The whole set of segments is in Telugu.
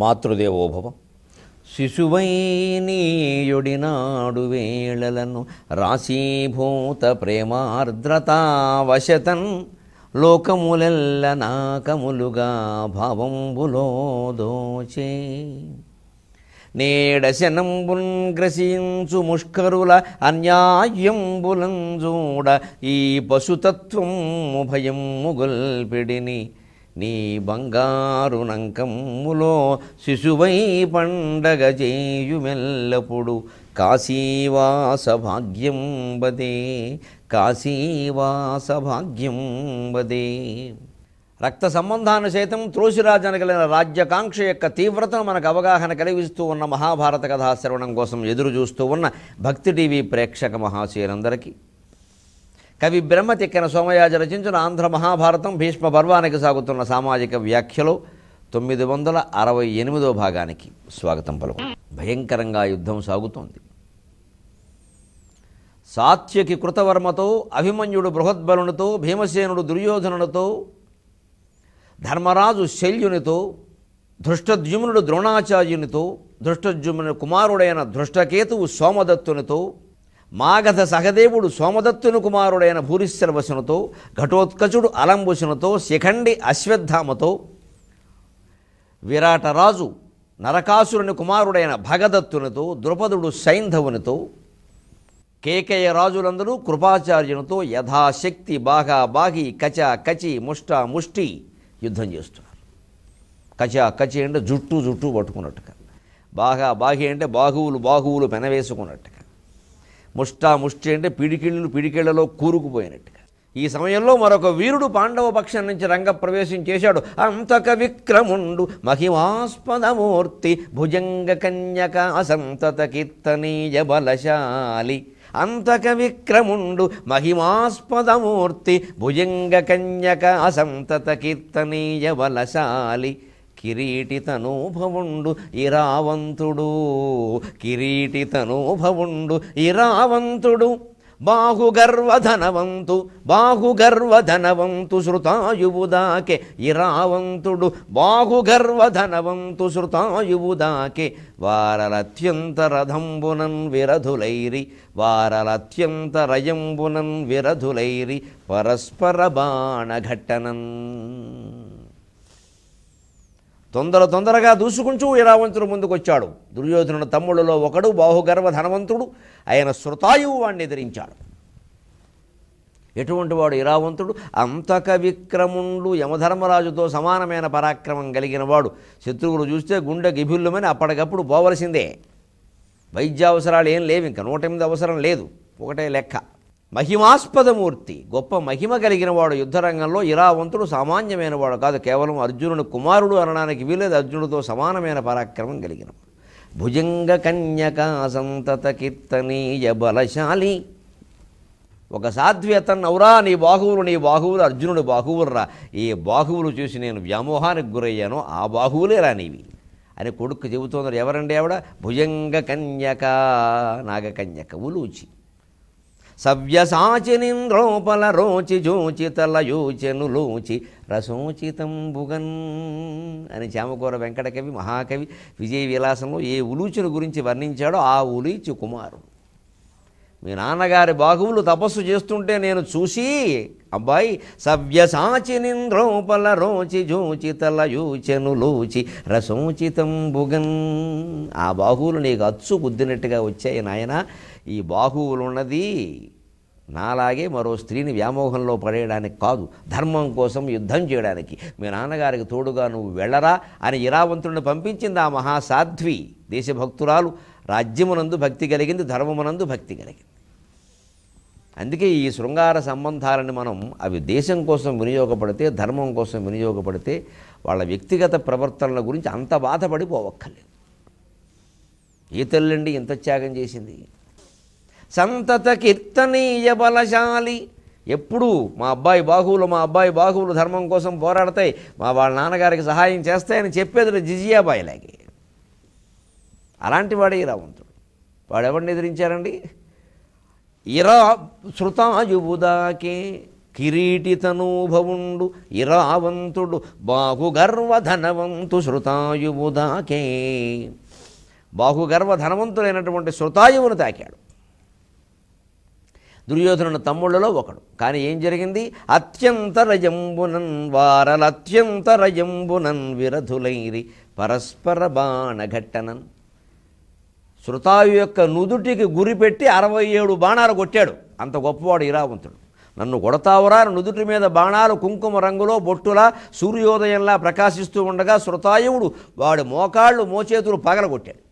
మాతృదేవోభవం శిశువై నీయుడినాడు వేళలను రాశీభూత ప్రేమార్ద్రతావశతన్ లోకములెల్ల నాకములుగా భావంబులోదోచే దోచే నేడశనంబున్ గ్రసించు ముష్కరుల అన్యాయంబులంజూడ ఈ పశుతత్వం ఉభయం ముగుల్పిడిని నీ బంగారు నంకమ్ములో శిశువై పండగ చేయుమెల్లప్పుడు కాశీవాస భాగ్యం బదే కాశీవాస భాగ్యం బదే రక్త సంబంధాన్ని సైతం తులసిరాజన కలిగిన రాజ్యాకాంక్ష యొక్క తీవ్రతను మనకు అవగాహన కలిగిస్తూ ఉన్న మహాభారత కథాశ్రవణం కోసం ఎదురు చూస్తూ ఉన్న భక్తి టీవీ ప్రేక్షక మహాశీలందరికీ కవి బ్రహ్మ తిక్కిన సోమయాజి రచించిన ఆంధ్ర మహాభారతం భీష్మ పర్వానికి సాగుతున్న సామాజిక వ్యాఖ్యలో తొమ్మిది వందల అరవై ఎనిమిదో భాగానికి స్వాగతం పలుకు భయంకరంగా యుద్ధం సాగుతోంది సాత్యకి కృతవర్మతో అభిమన్యుడు బృహద్బలునితో భీమసేనుడు దుర్యోధనుడితో ధర్మరాజు శల్యునితో ధృష్టద్యుమ్నుడు ద్రోణాచార్యునితో ధృష్టద్యుమ్ను కుమారుడైన ధృష్టకేతువు సోమదత్తునితో మాగధ సహదేవుడు సోమదత్తుని కుమారుడైన వశునతో ఘటోత్కచుడు అలంబుసునితో శిఖండి అశ్వత్థామతో విరాటరాజు నరకాసురుని కుమారుడైన భగదత్తునితో ద్రుపదుడు సైంధవునితో కేకయ రాజులందరూ కృపాచార్యునితో యథాశక్తి బాగా బాగి కచా కచి ముష్ట ముష్టి యుద్ధం చేస్తున్నారు కచా కచి అంటే జుట్టు జుట్టు పట్టుకున్నట్టుగా బాగా బాగి అంటే బాహువులు బాహువులు పెనవేసుకున్నట్టుగా ముష్టా ముష్టి అంటే పిడికిళ్ళు పిడికిళ్లలో కూరుకుపోయినట్టుగా ఈ సమయంలో మరొక వీరుడు పాండవ పక్షం నుంచి రంగప్రవేశం చేశాడు అంతక విక్రముండు మహిమాస్పదమూర్తి భుజంగ కన్యక అసంతత కీర్తనీయ బలశాలి అంతక విక్రముండు మహిమాస్పదమూర్తి భుజంగ కన్యక అసంతత కీర్తనీయ బలశాలి కిరీటితనూభవుండు ఇరావంతుడు కిరీటితనూభవుండు ఇరావంతుడు బాహుగర్వధనవంతు బాహుగర్వధనవంతు శృతాయువుదాకే ఇరావంతుడు బాహుగర్వధనవంతు శృతాయువుదాకే వారలత్యంత రథంబునన్ విరధులైరి వారలత్యంత రయంబునన్ విరధులైరి పరస్పర బాణఘట్టనన్ తొందర తొందరగా దూసుకుంటూ ఇరావంతుడు ముందుకొచ్చాడు దుర్యోధనుడు తమ్ముళ్ళలో ఒకడు బాహుగర్వ ధనవంతుడు ఆయన శృతాయువు వాణ్ణి ఎదిరించాడు ఎటువంటి వాడు ఇరావంతుడు అంతక విక్రముండు యమధర్మరాజుతో సమానమైన పరాక్రమం కలిగిన వాడు శత్రువులు చూస్తే గుండె గిభిల్లుమని అప్పటికప్పుడు పోవలసిందే వైద్య అవసరాలు ఏం లేవు ఇంకా నూట ఎనిమిది అవసరం లేదు ఒకటే లెక్క మహిమాస్పదమూర్తి గొప్ప మహిమ కలిగిన వాడు యుద్ధరంగంలో ఇరావంతుడు సామాన్యమైన వాడు కాదు కేవలం అర్జునుడు కుమారుడు అనడానికి వీలేదు అర్జునుడితో సమానమైన పరాక్రమం కలిగిన భుజంగ కన్యకా అసంతత కీర్తనీయ బలశాలి ఒక సాధ్వేతన్ అవురా నీ బాహువులు నీ బాహువులు అర్జునుడు బాహువులరా ఈ బాహువులు చూసి నేను వ్యామోహానికి గురయ్యాను ఆ బాహువులే రానివి అని కొడుకు చెబుతున్నారు ఎవరండి ఆవిడ భుజంగ కన్యక నాగకన్యక ఉలూచి సవ్యసాచినింద్రోపల రోచి జోచితల యోచను లోచి బుగన్ అని చామకూర వెంకటకవి మహాకవి విజయ విలాసంలో ఏ ఉలూచుని గురించి వర్ణించాడో ఆ ఉలీచి కుమారుడు మీ నాన్నగారి బాహువులు తపస్సు చేస్తుంటే నేను చూసి అబ్బాయి సవ్యసాచినింద్రోపల రోచి జోచితల యూచెను లోచి భుగన్ ఆ బాహువులు నీకు అచ్చు గుద్దినట్టుగా వచ్చాయి నాయన ఈ బాహువులున్నది నాలాగే మరో స్త్రీని వ్యామోహంలో పడేయడానికి కాదు ధర్మం కోసం యుద్ధం చేయడానికి మీ నాన్నగారికి తోడుగా నువ్వు వెళ్ళరా అని ఇరావంతుడిని పంపించింది ఆ మహాసాధ్వి దేశభక్తురాలు రాజ్యమునందు భక్తి కలిగింది ధర్మమునందు భక్తి కలిగింది అందుకే ఈ శృంగార సంబంధాలని మనం అవి దేశం కోసం వినియోగపడితే ధర్మం కోసం వినియోగపడితే వాళ్ళ వ్యక్తిగత ప్రవర్తనల గురించి అంత బాధపడిపోవక్కర్లేదు ఈ తల్లండి ఇంత త్యాగం చేసింది సంతత కీర్తనీయ బలశాలి ఎప్పుడు మా అబ్బాయి బాహువులు మా అబ్బాయి బాహువులు ధర్మం కోసం పోరాడతాయి మా వాళ్ళ నాన్నగారికి సహాయం చేస్తాయని చెప్పేది లాగే అలాంటి వాడే రావంతుడు వాడు ఎవరిని ఎదిరించారండి ఇరా శృతాయువుదాకే కిరీటితనూభవుండు ఇరావంతుడు బాహుగర్వధనవంతు శృతాయుబుదాకే బాహుగర్వధనవంతుడైనటువంటి శృతాయువును తాకాడు దుర్యోధనుడు తమ్ముళ్ళలో ఒకడు కానీ ఏం జరిగింది అత్యంత రజంబునన్ వారల అత్యంత రజంబునన్ విరధులైరి పరస్పర బాణఘట్టనన్ శృతాయు యొక్క నుదుటికి గురిపెట్టి అరవై ఏడు బాణాలు కొట్టాడు అంత గొప్పవాడు ఇరావంతుడు నన్ను కొడతావురా నుదుటి మీద బాణాలు కుంకుమ రంగులో బొట్టులా సూర్యోదయంలా ప్రకాశిస్తూ ఉండగా శృతాయువుడు వాడి మోకాళ్ళు మోచేతులు పగలగొట్టాడు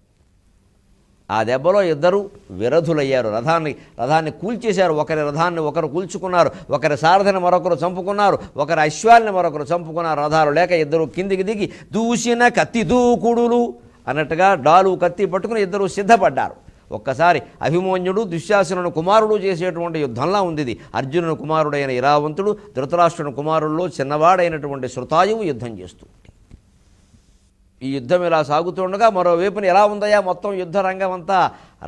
ఆ దెబ్బలో ఇద్దరు విరధులయ్యారు రథాన్ని రథాన్ని కూల్చేశారు ఒకరి రథాన్ని ఒకరు కూల్చుకున్నారు ఒకరి సారథిని మరొకరు చంపుకున్నారు ఒకరి అశ్వాల్ని మరొకరు చంపుకున్నారు రథాలు లేక ఇద్దరు కిందికి దిగి దూసిన కత్తి దూకుడులు అన్నట్టుగా డాలు కత్తి పట్టుకుని ఇద్దరు సిద్ధపడ్డారు ఒక్కసారి అభిమన్యుడు దుశ్శాసనుడు కుమారుడు చేసేటువంటి యుద్ధంలా ఉంది అర్జునుని కుమారుడైన ఇరావంతుడు ధృతరాష్ట్రుని కుమారుల్లో చిన్నవాడైనటువంటి శృతాయువు యుద్ధం చేస్తూ ఈ యుద్ధం ఇలా సాగుతుండగా మరోవైపున ఎలా ఉందయా మొత్తం యుద్ధ రంగం అంతా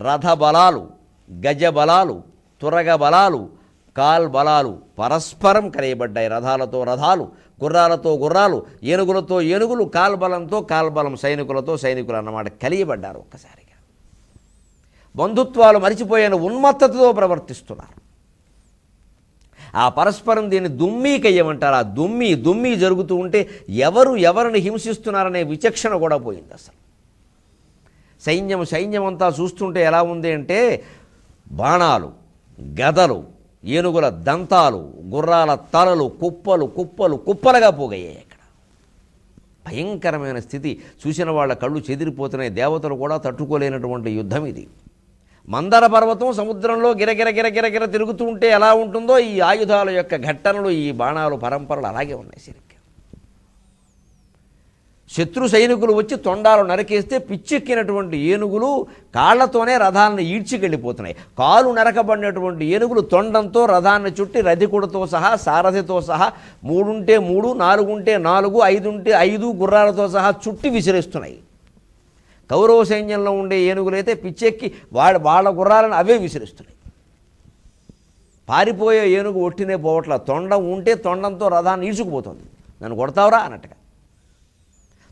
రథ బలాలు గజ బలాలు తురగ బలాలు కాల్ బలాలు పరస్పరం కలియబడ్డాయి రథాలతో రథాలు గుర్రాలతో గుర్రాలు ఏనుగులతో ఏనుగులు కాల్బలంతో కాల్బలం సైనికులతో సైనికులు అన్నమాట కలియబడ్డారు ఒక్కసారిగా బంధుత్వాలు మరిచిపోయిన ఉన్మత్తతతో ప్రవర్తిస్తున్నారు ఆ పరస్పరం దీన్ని దుమ్మీకయ్యమంటారు ఆ దుమ్మి దుమ్మి జరుగుతూ ఉంటే ఎవరు ఎవరిని హింసిస్తున్నారనే విచక్షణ కూడా పోయింది అసలు సైన్యం సైన్యం అంతా చూస్తుంటే ఎలా ఉంది అంటే బాణాలు గదలు ఏనుగుల దంతాలు గుర్రాల తలలు కుప్పలు కుప్పలు కుప్పలుగా పోగయ్యాయి అక్కడ భయంకరమైన స్థితి చూసిన వాళ్ళ కళ్ళు చెదిరిపోతున్నాయి దేవతలు కూడా తట్టుకోలేనటువంటి యుద్ధం ఇది మందర పర్వతం సముద్రంలో గిరగిర గిరగిరగిర తిరుగుతూ ఉంటే ఎలా ఉంటుందో ఈ ఆయుధాల యొక్క ఘట్టనలు ఈ బాణాలు పరంపరలు అలాగే ఉన్నాయి సరిగ్గా శత్రు సైనికులు వచ్చి తొండాలు నరకేస్తే పిచ్చెక్కినటువంటి ఏనుగులు కాళ్లతోనే రథాన్ని ఈడ్చికెళ్ళిపోతున్నాయి కాలు నరకబడినటువంటి ఏనుగులు తొండంతో రథాన్ని చుట్టి రధికుడితో సహా సారథితో సహా మూడుంటే మూడు నాలుగుంటే నాలుగు ఐదుంటే ఐదు గుర్రాలతో సహా చుట్టి విసిరేస్తున్నాయి కౌరవ సైన్యంలో ఉండే ఏనుగులైతే పిచ్చెక్కి వాళ్ళ వాళ్ళ గుర్రాలను అవే విసిరిస్తున్నాయి పారిపోయే ఏనుగు ఒట్టినే పోవట్ల తొండం ఉంటే తొండంతో రథాన్ని ఈసుకుపోతుంది నన్ను కొడతావురా అన్నట్టుగా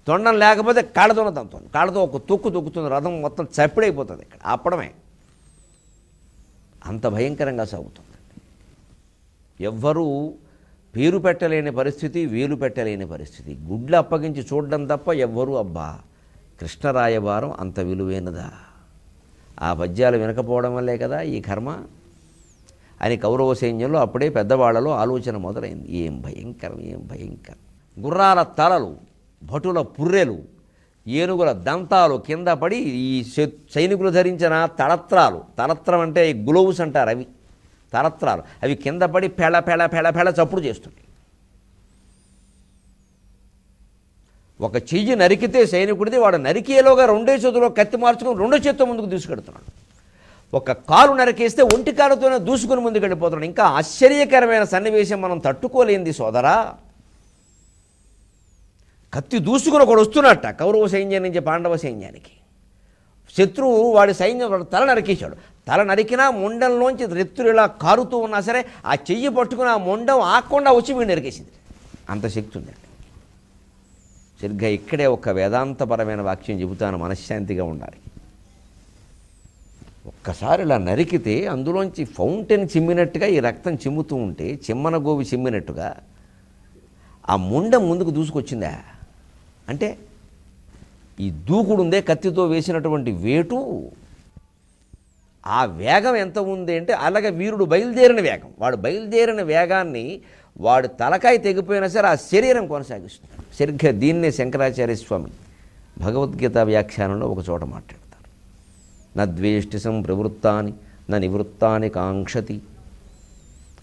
తొండం లేకపోతే కాళ్ళతో తంతుంది కాళ్ళతో ఒక తొక్కు తొక్కుతుంది రథం మొత్తం చప్పుడైపోతుంది ఇక్కడ అప్పడమే అంత భయంకరంగా సాగుతుంది ఎవ్వరూ పేరు పెట్టలేని పరిస్థితి వేలు పెట్టలేని పరిస్థితి గుడ్లు అప్పగించి చూడడం తప్ప ఎవ్వరూ అబ్బా కృష్ణరాయవారం అంత విలువైనదా ఆ పద్యాలు వినకపోవడం వల్లే కదా ఈ కర్మ అని కౌరవ సైన్యంలో అప్పుడే పెద్దవాళ్లలో ఆలోచన మొదలైంది ఏం భయంకరం ఏం భయంకరం గుర్రాల తలలు భటుల పుర్రెలు ఏనుగుల దంతాలు కింద పడి ఈ సైనికులు ధరించిన తలత్రాలు తలత్రం అంటే గ్లోవ్స్ అంటారు అవి తలత్రాలు అవి కింద పడి పెళ పెళ పెళ పెళ చప్పుడు చేస్తుంది ఒక చెయ్యి నరికితే సైనికుడిది వాడు నరికేలోగా రెండే చేతులు కత్తి మార్చుకుని రెండో చేత్తో ముందుకు దూసుకెడుతున్నాడు ఒక కాలు నరికేస్తే ఒంటి కాలుతోనే దూసుకుని ముందుకెళ్ళిపోతున్నాడు ఇంకా ఆశ్చర్యకరమైన సన్నివేశం మనం తట్టుకోలేంది సోదరా కత్తి దూసుకుని ఒకడు వస్తున్నట్ట కౌరవ సైన్యం నుంచి పాండవ సైన్యానికి శత్రువు వాడి సైన్యం వాడు తల నరికేశాడు తల నరికినా మొండంలోంచి రెత్తులు ఇలా కారుతూ ఉన్నా సరే ఆ చెయ్యి పట్టుకుని ఆ మొండం ఆకుండా వచ్చి వీడు నరికేసింది అంత శక్తి ఉంది సరిగ్గా ఇక్కడే ఒక వేదాంతపరమైన వాక్యం చెబుతాను మనశ్శాంతిగా ఉండాలి ఒక్కసారి ఇలా నరికితే అందులోంచి ఫౌంటైన్ చిమ్మినట్టుగా ఈ రక్తం చిమ్ముతూ ఉంటే చిమ్మన గోవి చిమ్మినట్టుగా ఆ ముండ ముందుకు దూసుకొచ్చిందా అంటే ఈ దూకుడు ఉందే కత్తితో వేసినటువంటి వేటు ఆ వేగం ఎంత ఉంది అంటే అలాగే వీరుడు బయలుదేరిన వేగం వాడు బయలుదేరిన వేగాన్ని వాడు తలకాయ తెగిపోయినా సరే ఆ శరీరం కొనసాగిస్తుంది సరిగ్గా దీన్నే శంకరాచార్య స్వామి భగవద్గీత వ్యాఖ్యానంలో ఒక చోట మాట్లాడతారు నా ద్వేష్టి ప్రవృత్తాన్ని నా నివృత్తాని కాంక్షతి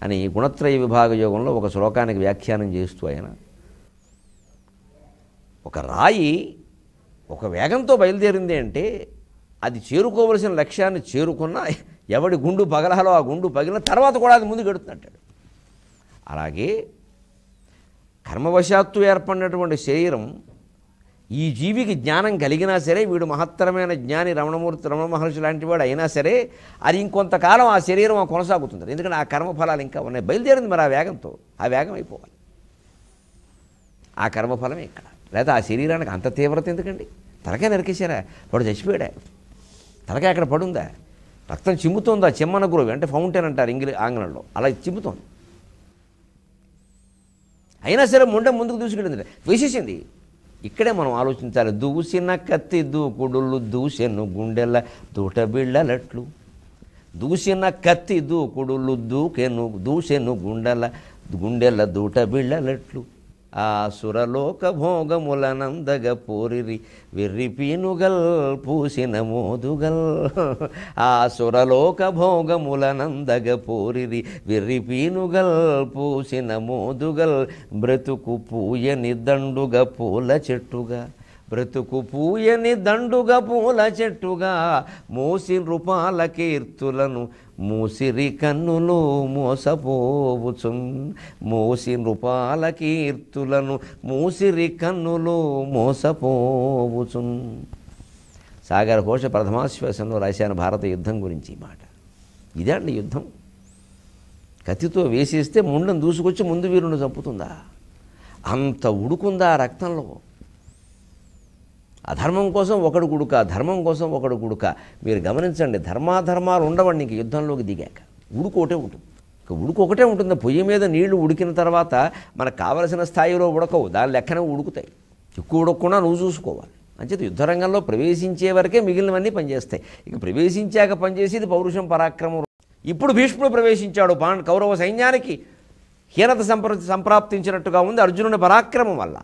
అని గుణత్రయ విభాగ యోగంలో ఒక శ్లోకానికి వ్యాఖ్యానం చేస్తూ ఆయన ఒక రాయి ఒక వేగంతో బయలుదేరింది అంటే అది చేరుకోవలసిన లక్ష్యాన్ని చేరుకున్న ఎవడి గుండు పగలహలో ఆ గుండు పగిలిన తర్వాత కూడా అది ముందుకు ఎడుతున్నట్టాడు అలాగే కర్మవశాత్తు ఏర్పడినటువంటి శరీరం ఈ జీవికి జ్ఞానం కలిగినా సరే వీడు మహత్తరమైన జ్ఞాని రమణమూర్తి రమణ మహర్షి లాంటి వాడు అయినా సరే అది ఇంకొంతకాలం ఆ శరీరం కొనసాగుతుంది ఎందుకంటే ఆ కర్మఫలాలు ఇంకా ఉన్నాయి బయలుదేరింది మరి ఆ వేగంతో ఆ వేగం అయిపోవాలి ఆ కర్మఫలమే ఇక్కడ లేదా ఆ శరీరానికి అంత తీవ్రత ఎందుకండి తలకే నరికేశారా వాడు చచ్చిపోయాడా తలకే అక్కడ పడుందా రక్తం చిమ్ముతుందా చిమ్మన గురువు అంటే ఫౌంటైన్ అంటారు ఇంగ్లీ ఆంగ్లంలో అలా చిమ్ముతోంది అయినా సరే ముండ ముందుకు దూసుకెళ్ళింది వేసేసింది ఇక్కడే మనం ఆలోచించాలి దూసిన కత్తి దూకుడులు దూసెను గుండెల దూటబిళ్ళలట్లు దూసిన కత్తి దూకుడులు దూకెను దూసెను గుండెల గుండెల దూటబిళ్ళలట్లు ఆ సురలోక భోగములనందగ పూరిరి విర్రిపీనుగల్ పూసిన మోదుగల్ ఆ సురలోక భోగములనందగ పూరిరి విర్రిపీనుగల్ పూసిన మోదుగల్ బ్రతుకు పూయని దండుగ పూల చెట్టుగా బ్రతుకు పూయని దండుగా పూల చెట్టుగా మూసి రూపాల కీర్తులను మూసిరి కన్నులు మోసపోవుచుం మూసి నృపాల కీర్తులను మూసిరి కన్నులు మోసపోవుచుం సాగర ఘోష ప్రథమాశ్వాసంలో రాశాను భారత యుద్ధం గురించి మాట ఇదే అండి యుద్ధం కత్తితో వేసేస్తే ముండను దూసుకొచ్చి ముందు వీరుని చంపుతుందా అంత ఉడుకుందా రక్తంలో అధర్మం కోసం ఒకడు గుడుక ధర్మం కోసం ఒకడు గుడుక మీరు గమనించండి ధర్మాధర్మాలు ఉండవండి ఇంక యుద్ధంలోకి దిగాక ఉడుకు ఒకటే ఉంటుంది ఇక ఉడుకు ఒకటే ఉంటుంది పొయ్యి మీద నీళ్లు ఉడికిన తర్వాత మనకు కావలసిన స్థాయిలో ఉడకవు దాని లెక్కన ఉడుకుతాయి ఎక్కువ ఉడకకుండా నువ్వు చూసుకోవాలి అంచేత యుద్ధరంగంలో ప్రవేశించే వరకే మిగిలినవన్నీ పనిచేస్తాయి ఇక ప్రవేశించాక పనిచేసేది పౌరుషం పరాక్రమం ఇప్పుడు భీష్ముడు ప్రవేశించాడు పాండ్ కౌరవ సైన్యానికి హీనత సంప్ర సంప్రాప్తించినట్టుగా ఉంది అర్జునుని పరాక్రమం వల్ల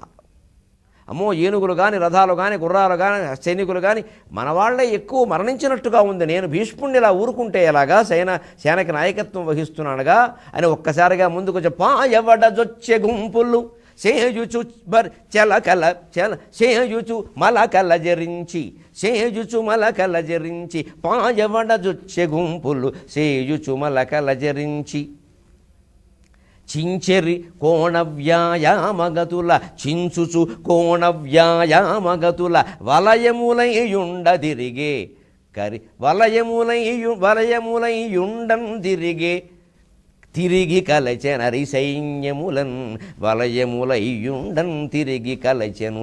అమ్మో ఏనుగులు కానీ రథాలు కానీ గుర్రాలు కానీ సైనికులు కానీ మన వాళ్లే ఎక్కువ మరణించినట్టుగా ఉంది నేను భీష్ముణ్ణి ఇలా ఊరుకుంటే ఎలాగా సేన సేనకి నాయకత్వం వహిస్తున్నానుగా అని ఒక్కసారిగా ముందుకు చెప్పా ఎవడజొచ్చే గుంపులు సేయుచు బర్ చెలకల చెల సేయుచు కల జరించి సేయుచు కల జరించి పాయవడ జొచ్చే గుంపులు సేయుచు మలకల జరించి చించెరి వ్యాయామగతుల చించుచు కోణవ్యాయామగతుల వలయములైయుండ తిరిగే కరి వలయములై వలయములైయుండం తిరిగే తిరిగి కలచెను సైన్యములన్ వలయములయుండం తిరిగి కలచెను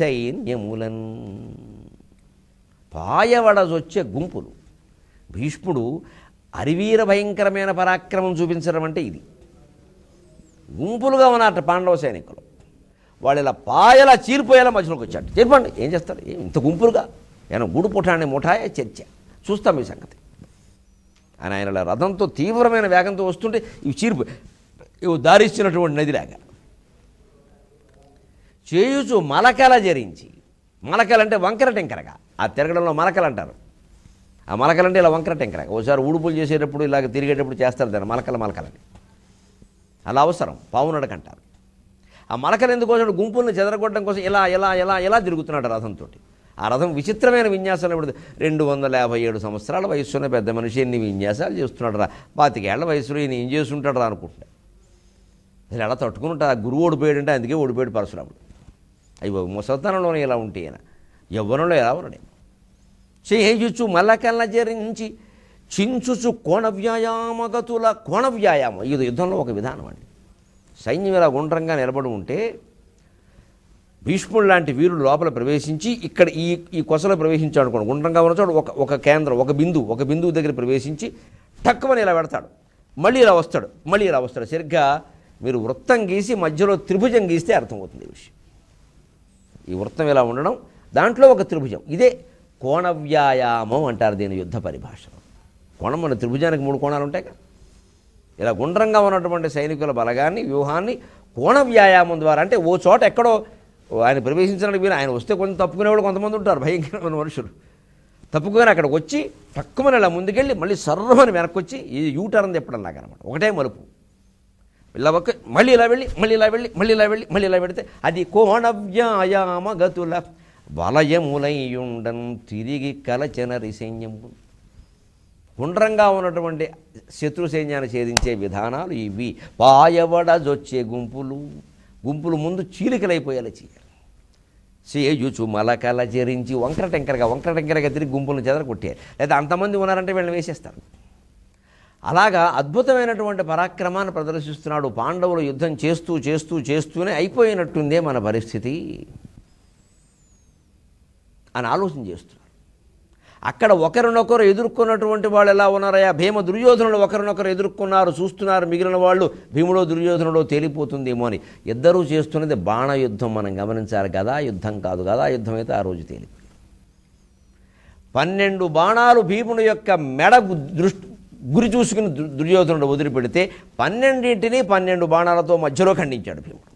సైన్యములన్ పాయవడసొచ్చే గుంపులు భీష్ముడు అరివీర భయంకరమైన పరాక్రమం చూపించడం అంటే ఇది గుంపులుగా ఉన్నారట పాండవ సైనికులు వాళ్ళు ఇలా పాయలా చీరిపోయేలా మధ్యలోకి వచ్చాడు చెప్పండి ఏం చేస్తారు ఇంత గుంపులుగా నేను గుడి పుటాన్ని ముఠాయే చర్చ చూస్తాం ఈ సంగతి అని ఆయన రథంతో తీవ్రమైన వేగంతో వస్తుంటే ఇవి చీరిపో ఇవి దారిస్తున్నటువంటి నదిలాగా చేయుచు మలకల జరించి మలకలంటే వంకర టెంకరగా ఆ తిరగడంలో మలకలు అంటారు ఆ మలకలంటే ఇలా వంకర టెంకరగా ఒకసారి ఊడుపులు చేసేటప్పుడు ఇలాగ తిరిగేటప్పుడు చేస్తారు దాన్ని మలకల మలకలని అలా అవసరం పావునడక అంటారు ఆ మలకలు ఎందుకోసం గుంపుల్ని చెదరగొట్టడం కోసం ఇలా ఎలా ఎలా ఎలా తిరుగుతున్నాడు రథంతో ఆ రథం విచిత్రమైన విన్యాసాలు ఇప్పుడు రెండు వందల యాభై ఏడు సంవత్సరాల వయసున్న పెద్ద మనిషి ఎన్ని విన్యాసాలు చేస్తున్నాడు రా పాతికేళ్ల వయసులో ఈయన ఏం చేస్తుంటాడు రా అనుకుంటున్నాడు అసలు ఎలా తట్టుకుంటా గురువు ఓడిపోయాడంటే అందుకే ఓడిపోయాడు పరశురాముడు అయ్యో ముసతనంలోనే ఇలా ఉంటే ఆయన యవ్వనంలో ఎలా ఉన్నాడు చేయి చూచు మల్లకల్లా నుంచి చించుచు కోణ వ్యాయామగతుల కోణ వ్యాయామం ఇది యుద్ధంలో ఒక విధానం అండి సైన్యం ఇలా గుండ్రంగా నిలబడి ఉంటే భీష్ముడు లాంటి వీరుడు లోపల ప్రవేశించి ఇక్కడ ఈ ఈ కొసలో ప్రవేశించాడు అనుకోండి గుండ్రంగా ఉన్న ఒక ఒక కేంద్రం ఒక బిందువు ఒక బిందువు దగ్గర ప్రవేశించి టక్కువని ఇలా పెడతాడు మళ్ళీ ఇలా వస్తాడు మళ్ళీ ఇలా వస్తాడు సరిగ్గా మీరు వృత్తం గీసి మధ్యలో త్రిభుజం గీస్తే అర్థమవుతుంది ఈ విషయం ఈ వృత్తం ఇలా ఉండడం దాంట్లో ఒక త్రిభుజం ఇదే కోణ వ్యాయామం అంటారు దీని యుద్ధ పరిభాషలో కోణం మన త్రిభుజానికి మూడు కోణాలు ఉంటాయి కదా ఇలా గుండ్రంగా ఉన్నటువంటి సైనికుల బలగాన్ని వ్యూహాన్ని కోణ వ్యాయామం ద్వారా అంటే ఓ చోట ఎక్కడో ఆయన ప్రవేశించడానికి మీరు ఆయన వస్తే కొంచెం తప్పుకునేవాళ్ళు కొంతమంది ఉంటారు భయంకరమైన మనుషులు తప్పుకొని అక్కడికి వచ్చి తక్కువని ఇలా ముందుకెళ్ళి మళ్ళీ సర్వని వెనక్కొచ్చి ఇది యూటర్న్ తిప్పడం లాగనమాట ఒకటే మలుపు ఇలా ఒక మళ్ళీ ఇలా వెళ్ళి మళ్ళీ ఇలా వెళ్ళి మళ్ళీ ఇలా వెళ్ళి మళ్ళీ ఇలా పెడితే అది కోణ వ్యాయామ గతుల వలయములయ్యుండన్ తిరిగి కలచనరి సైన్యం గుండ్రంగా ఉన్నటువంటి శత్రు సైన్యాన్ని ఛేదించే విధానాలు ఇవి పాయబడజొచ్చే గుంపులు గుంపులు ముందు చీలికలైపోయేలా చేయాలి చేయుచు మలకల చెరించి వంకర టెంకరగా వంకర తిరిగి గుంపులను చెదర కొట్టేయాలి లేదా అంతమంది ఉన్నారంటే వీళ్ళని వేసేస్తారు అలాగా అద్భుతమైనటువంటి పరాక్రమాన్ని ప్రదర్శిస్తున్నాడు పాండవులు యుద్ధం చేస్తూ చేస్తూ చేస్తూనే అయిపోయినట్టుందే మన పరిస్థితి అని ఆలోచన చేస్తున్నాడు అక్కడ ఒకరినొకరు ఎదుర్కొన్నటువంటి వాళ్ళు ఎలా ఉన్నారయా భీమ దుర్యోధనుడు ఒకరినొకరు ఎదుర్కొన్నారు చూస్తున్నారు మిగిలిన వాళ్ళు భీముడో దుర్యోధనుడో తేలిపోతుందేమో అని ఇద్దరూ చేస్తున్నది బాణయుద్ధం మనం గమనించాలి కదా యుద్ధం కాదు కదా యుద్ధం అయితే ఆ రోజు తేలిపోయింది పన్నెండు బాణాలు భీముడు యొక్క మెడ దృష్టి గురి చూసుకుని దుర్యోధనుడు వదిలిపెడితే పన్నెండింటిని పన్నెండు బాణాలతో మధ్యలో ఖండించాడు భీముడు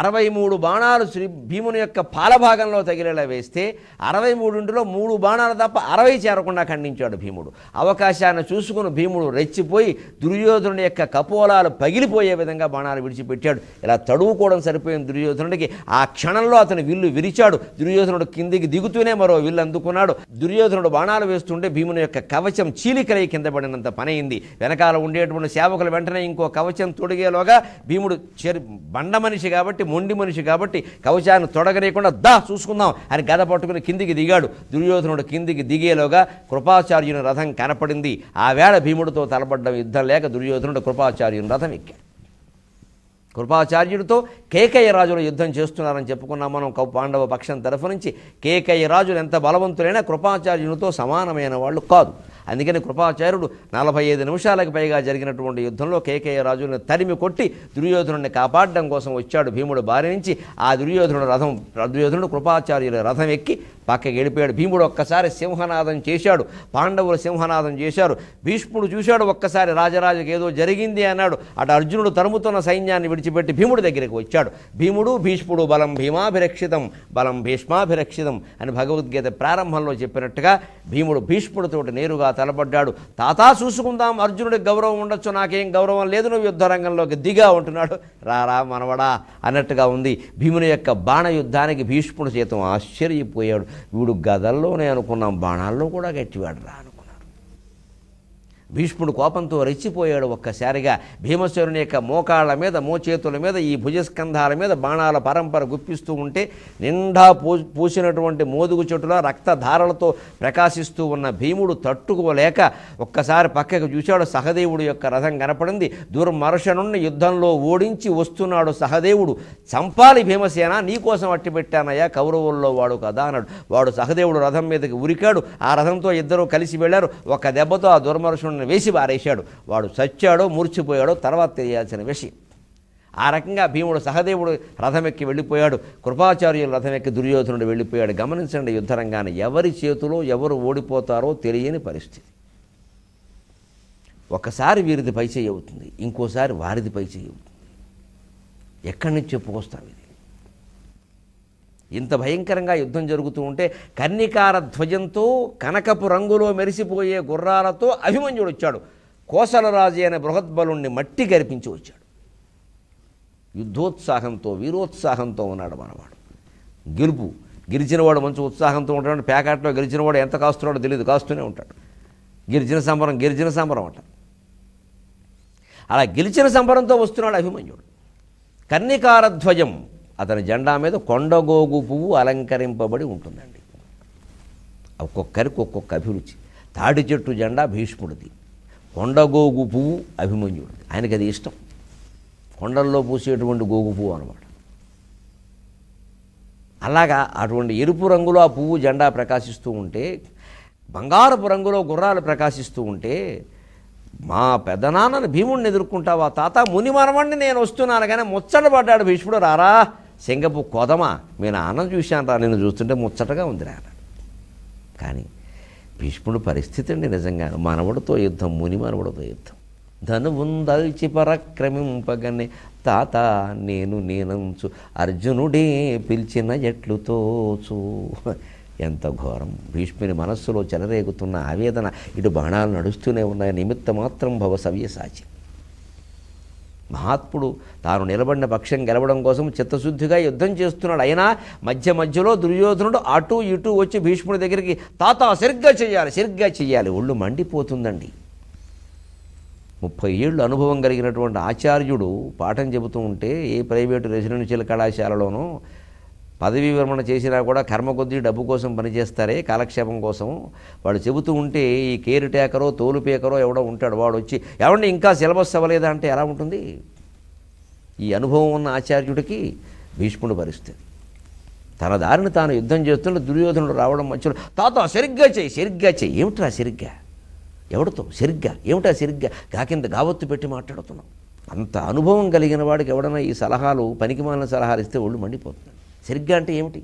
అరవై మూడు బాణాలు శ్రీ భీముని యొక్క పాలభాగంలో తగిలేలా వేస్తే అరవై మూడింటిలో మూడు బాణాలు తప్ప అరవై చేరకుండా ఖండించాడు భీముడు అవకాశాన్ని చూసుకుని భీముడు రెచ్చిపోయి దుర్యోధనుడి యొక్క కపోలాలు పగిలిపోయే విధంగా బాణాలు విడిచిపెట్టాడు ఇలా తడువుకోవడం సరిపోయింది దుర్యోధనుడికి ఆ క్షణంలో అతని విల్లు విరిచాడు దుర్యోధనుడు కిందికి దిగుతూనే మరో విల్లు అందుకున్నాడు దుర్యోధనుడు బాణాలు వేస్తుంటే భీముని యొక్క కవచం చీలికలై కింద పడినంత పనైంది వెనకాల ఉండేటువంటి సేవకులు వెంటనే ఇంకో కవచం తొడిగేలోగా భీముడు చెరు బండ మనిషి కాబట్టి కాబట్టి మొండి మనిషి కాబట్టి కవచాన్ని తొడగనేయకుండా దా చూసుకుందాం అని గద పట్టుకుని కిందికి దిగాడు దుర్యోధనుడు కిందికి దిగేలోగా కృపాచార్యుని రథం కనపడింది ఆ వేళ భీముడితో తలపడ్డం యుద్ధం లేక దుర్యోధనుడు కృపాచార్యుని రథం ఎక్కాడు కృపాచార్యుడితో కేకయ్య రాజులు యుద్ధం చేస్తున్నారని చెప్పుకున్నాం మనం కౌ పాండవ పక్షం తరఫు నుంచి కేకయ్య రాజులు ఎంత బలవంతులైనా కృపాచార్యునితో సమానమైన వాళ్ళు కాదు అందుకని కృపాచార్యుడు నలభై ఐదు నిమిషాలకు పైగా జరిగినటువంటి యుద్ధంలో కేకేయ రాజుని తరిమి కొట్టి దుర్యోధనుడిని కాపాడడం కోసం వచ్చాడు భీముడు బారి నుంచి ఆ దుర్యోధనుడు రథం దుర్యోధనుడు కృపాచార్యుల రథం ఎక్కి పక్కకి వెళ్ళిపోయాడు భీముడు ఒక్కసారి సింహనాదం చేశాడు పాండవులు సింహనాదం చేశారు భీష్ముడు చూశాడు ఒక్కసారి రాజరాజుకి ఏదో జరిగింది అన్నాడు అటు అర్జునుడు తరుముతున్న సైన్యాన్ని విడిచిపెట్టి భీముడి దగ్గరికి వచ్చాడు భీముడు భీష్ముడు బలం భీమాభిరక్షితం బలం భీష్మాభిరక్షితం అని భగవద్గీత ప్రారంభంలో చెప్పినట్టుగా భీముడు భీష్ముడితోటి నేరుగా తలపడ్డాడు తాతా చూసుకుందాం అర్జునుడికి గౌరవం ఉండొచ్చు నాకేం గౌరవం లేదు నువ్వు యుద్ధ రంగంలోకి దిగా ఉంటున్నాడు రారా మనవడా అన్నట్టుగా ఉంది భీముని యొక్క బాణ యుద్ధానికి భీష్ముడు చేతం ఆశ్చర్యపోయాడు వీడు గదల్లోనే అనుకున్నాం బాణాల్లో కూడా గట్టివాడు రాను భీష్ముడు కోపంతో రెచ్చిపోయాడు ఒక్కసారిగా భీమసేనుని యొక్క మోకాళ్ళ మీద మోచేతుల మీద ఈ భుజస్కంధాల మీద బాణాల పరంపర గుప్పిస్తూ ఉంటే నిండా పూ పూసినటువంటి మోదుగు చెట్టులో రక్తధారలతో ప్రకాశిస్తూ ఉన్న భీముడు తట్టుకోలేక ఒక్కసారి పక్కకు చూశాడు సహదేవుడు యొక్క రథం కనపడింది దుర్మర్షనుణ్ణి యుద్ధంలో ఓడించి వస్తున్నాడు సహదేవుడు చంపాలి భీమసేన నీకోసం పెట్టానయ్యా కౌరవుల్లో వాడు కదా అన్నాడు వాడు సహదేవుడు రథం మీదకి ఉరికాడు ఆ రథంతో ఇద్దరు కలిసి వెళ్ళారు ఒక దెబ్బతో ఆ దుర్మర్షుణ్ణి అతన్ని వేసి వారేశాడు వాడు చచ్చాడో మూర్చిపోయాడో తర్వాత తెలియాల్సిన విషయం ఆ రకంగా భీముడు సహదేవుడు రథమెక్కి వెళ్ళిపోయాడు కృపాచార్యులు రథమెక్కి దుర్యోధనుడు వెళ్ళిపోయాడు గమనించండి యుద్ధరంగాన్ని ఎవరి చేతిలో ఎవరు ఓడిపోతారో తెలియని పరిస్థితి ఒకసారి వీరిది పైచేయి అవుతుంది ఇంకోసారి వారిది పైచేయి అవుతుంది ఎక్కడి నుంచి చెప్పుకొస్తాం ఇది ఇంత భయంకరంగా యుద్ధం జరుగుతూ ఉంటే కన్నికార ధ్వజంతో కనకపు రంగులో మెరిసిపోయే గుర్రాలతో అభిమన్యుడు వచ్చాడు కోసలరాజు అనే బృహద్బలుణ్ణి మట్టి గరిపించి వచ్చాడు యుద్ధోత్సాహంతో వీరోత్సాహంతో ఉన్నాడు మనవాడు గెలుపు గిరిజనవాడు మంచి ఉత్సాహంతో ఉంటాడు ప్యాకెట్లో గెలిచినవాడు ఎంత కాస్తున్నాడో తెలియదు కాస్తూనే ఉంటాడు గిరిజన సంబరం గిరిజన సంబరం అంట అలా గెలిచిన సంబరంతో వస్తున్నాడు అభిమన్యుడు ధ్వజం అతని జెండా మీద కొండగోగు పువ్వు అలంకరింపబడి ఉంటుందండి ఒక్కొక్కరికి ఒక్కొక్క అభిరుచి తాడి చెట్టు జెండా భీష్ముడిది కొండగోగు పువ్వు అభిమన్యుడిది ఆయనకి అది ఇష్టం కొండల్లో పూసేటువంటి గోగు పువ్వు అనమాట అలాగా అటువంటి ఎరుపు రంగులో ఆ పువ్వు జెండా ప్రకాశిస్తూ ఉంటే బంగారపు రంగులో గుర్రాలు ప్రకాశిస్తూ ఉంటే మా పెదనాన్నను భీముడిని ఎదుర్కొంటావా తాత ముని నేను వస్తున్నాను కానీ ముచ్చట పడ్డాడు భీష్ముడు రారా సింగపు కొదమా మీ నాన్న చూశాను నేను చూస్తుంటే ముచ్చటగా ఉందిరా కానీ భీష్ముడు పరిస్థితి అండి నిజంగా మనవడితో యుద్ధం ముని మనవడితో యుద్ధం ధనువుందల్చి పరక్రమింపగనే తాత నేను నేనంచు అర్జునుడే పిలిచిన ఎట్లు తోచు ఎంత ఘోరం భీష్ముని మనస్సులో చెలరేగుతున్న ఆవేదన ఇటు బాణాలు నడుస్తూనే ఉన్నాయి నిమిత్త మాత్రం భవ సవ్యసాచి మహాత్ముడు తాను నిలబడిన పక్షం గెలవడం కోసం చిత్తశుద్ధిగా యుద్ధం చేస్తున్నాడు అయినా మధ్య మధ్యలో దుర్యోధనుడు అటు ఇటు వచ్చి భీష్ముడి దగ్గరికి తాత సరిగ్గా చేయాలి సరిగ్గా చేయాలి ఒళ్ళు మండిపోతుందండి ముప్పై ఏళ్ళు అనుభవం కలిగినటువంటి ఆచార్యుడు పాఠం చెబుతూ ఉంటే ఏ ప్రైవేటు రెసిడెన్షియల్ కళాశాలలోనో పదవీ విరమణ చేసినా కూడా కర్మ కొద్దీ డబ్బు కోసం పనిచేస్తారే కాలక్షేపం కోసం వాడు చెబుతూ ఉంటే ఈ కేర్ టేకరో తోలు పేకరో ఎవడో ఉంటాడు వాడు వచ్చి ఏమంటే ఇంకా సిలబస్ అవ్వలేదా అంటే ఎలా ఉంటుంది ఈ అనుభవం ఉన్న ఆచార్యుడికి భీష్ముడు భరిస్తుంది తన దారిని తాను యుద్ధం చేస్తున్న దుర్యోధనుడు రావడం మధ్యలో తాత సరిగ్గా చేయి సరిగ్గా చేయి ఏమిట్రా సరిగ్గా ఎవడితో సరిగ్గా ఏమిటా సరిగ్గా కాకింత గావత్తు పెట్టి మాట్లాడుతున్నాం అంత అనుభవం కలిగిన వాడికి ఎవడన్నా ఈ సలహాలు పనికిమాలిన సలహాలు ఇస్తే ఒళ్ళు మండిపోతున్నాడు సరిగ్గా అంటే ఏమిటి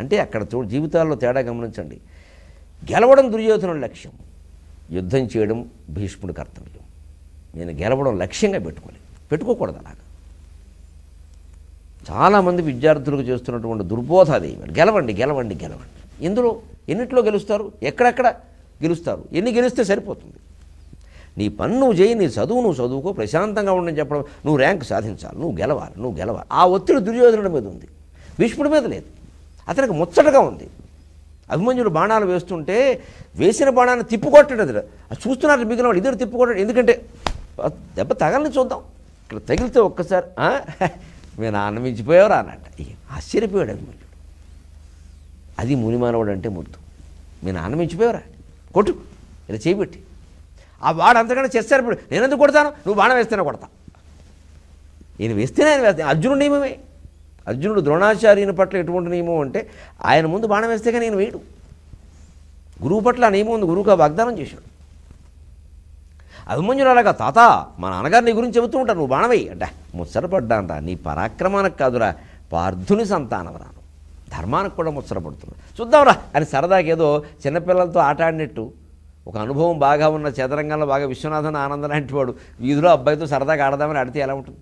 అంటే అక్కడ చూ జీవితాల్లో తేడా గమనించండి గెలవడం దుర్యోధనుడి లక్ష్యం యుద్ధం చేయడం భీష్ముడి కర్తవ్యం నేను గెలవడం లక్ష్యంగా పెట్టుకోలేదు పెట్టుకోకూడదు అలాగా చాలామంది విద్యార్థులకు చేస్తున్నటువంటి దుర్బోధ అది గెలవండి గెలవండి గెలవండి ఇందులో ఎన్నిట్లో గెలుస్తారు ఎక్కడెక్కడ గెలుస్తారు ఎన్ని గెలిస్తే సరిపోతుంది నీ పని నువ్వు చేయి నీ చదువు నువ్వు చదువుకో ప్రశాంతంగా ఉండని చెప్పడం నువ్వు ర్యాంక్ సాధించాలి నువ్వు గెలవాలి నువ్వు గెలవాలి ఆ ఒత్తిడి దుర్యోధనుడి మీద ఉంది భీష్ముడి మీద లేదు అతనికి ముచ్చటగా ఉంది అభిమన్యుడు బాణాలు వేస్తుంటే వేసిన బాణాన్ని తిప్పుకొట్టడు అది చూస్తున్నారు మిగిలిన వాడు ఇద్దరు తిప్పుకొట్టడు ఎందుకంటే దెబ్బ తగలని చూద్దాం ఇక్కడ తగిలితే ఒక్కసారి మీ నాన్న మించిపోయావరా అన్నట్ట ఆశ్చర్యపోయాడు అభిమన్యుడు అది మునిమానవాడు అంటే ముద్దు మీ నాన్న మించిపోయేవరా కొట్టు ఇలా చేపెట్టి ఆ వాడు అంతకన్నా చేస్తారు ఇప్పుడు నేను ఎందుకు కొడతాను నువ్వు బాణం వేస్తేనే కొడతా ఈయన వేస్తేనే ఆయన వేస్తాను అర్జునుడు నియమమే అర్జునుడు ద్రోణాచార్యుని పట్ల ఎటువంటి నియమం అంటే ఆయన ముందు బాణం వేస్తే కానీ నేను వేయడు గురువు పట్ల ఆ నియమం ఉంది గురువుగా వాగ్దానం చేశాడు అభిమన్యుడు అలాగా తాత మా నాన్నగారు నీ గురించి చెబుతూ ఉంటారు నువ్వు బాణవై అంటే ముచ్చటపడ్డాను నీ పరాక్రమానికి కాదురా పార్థుని సంతానవరాను ధర్మానికి కూడా ముచ్చటపడుతున్నాడు చూద్దాంరా అని సరదాగా ఏదో చిన్నపిల్లలతో ఆట ఆడినట్టు ఒక అనుభవం బాగా ఉన్న చదరంగంలో బాగా విశ్వనాథన్ ఆనంద లాంటి వాడు వీధిలో అబ్బాయితో సరదాగా ఆడదామని ఆడితే ఎలా ఉంటుంది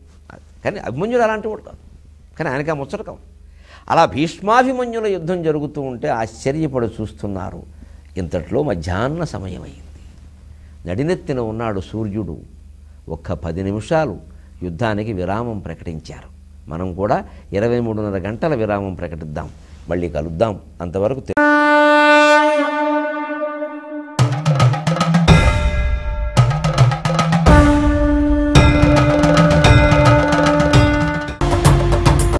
కానీ అభిమన్యుడు అలాంటి వాడు కాదు కానీ ఆయనకి ఆ ముచ్చట కావు అలా భీష్మాభిమన్యుల యుద్ధం జరుగుతూ ఉంటే ఆశ్చర్యపడి చూస్తున్నారు ఇంతట్లో మధ్యాహ్న సమయమైంది నడినెత్తిన ఉన్నాడు సూర్యుడు ఒక్క పది నిమిషాలు యుద్ధానికి విరామం ప్రకటించారు మనం కూడా ఇరవై మూడున్నర గంటల విరామం ప్రకటిద్దాం మళ్ళీ కలుద్దాం అంతవరకు